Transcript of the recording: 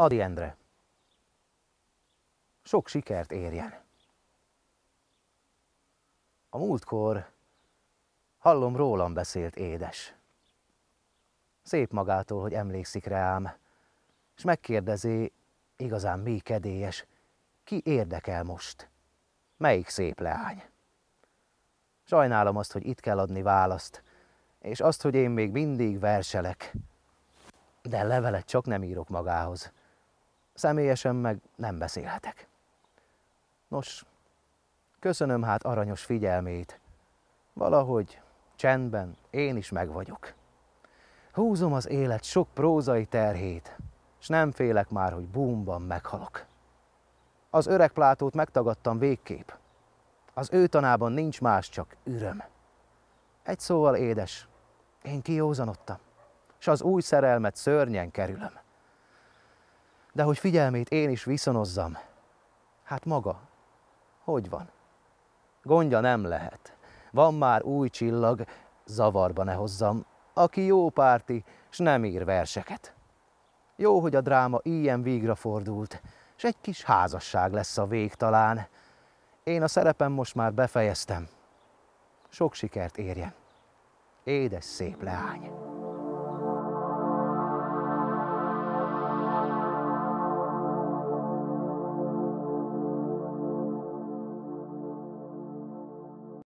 Adi Endre. Sok sikert érjen. A múltkor hallom rólam beszélt édes. Szép magától, hogy emlékszik rám, és megkérdezi, igazán mi kedélyes, ki érdekel most, melyik szép leány. Sajnálom azt, hogy itt kell adni választ, és azt, hogy én még mindig verselek, de levelet csak nem írok magához személyesen meg nem beszélhetek. Nos, köszönöm hát aranyos figyelmét. Valahogy csendben én is megvagyok. Húzom az élet sok prózai terhét, s nem félek már, hogy búmban meghalok. Az öreg plátót megtagadtam végképp. Az ő tanában nincs más, csak üröm. Egy szóval édes, én kiózanodtam, s az új szerelmet szörnyen kerülöm de hogy figyelmét én is viszonozzam. Hát maga, hogy van? Gondja nem lehet. Van már új csillag, zavarba ne hozzam, aki jó párti, s nem ír verseket. Jó, hogy a dráma ilyen vígra fordult, s egy kis házasság lesz a vég talán. Én a szerepem most már befejeztem. Sok sikert érjen. Édes szép leány.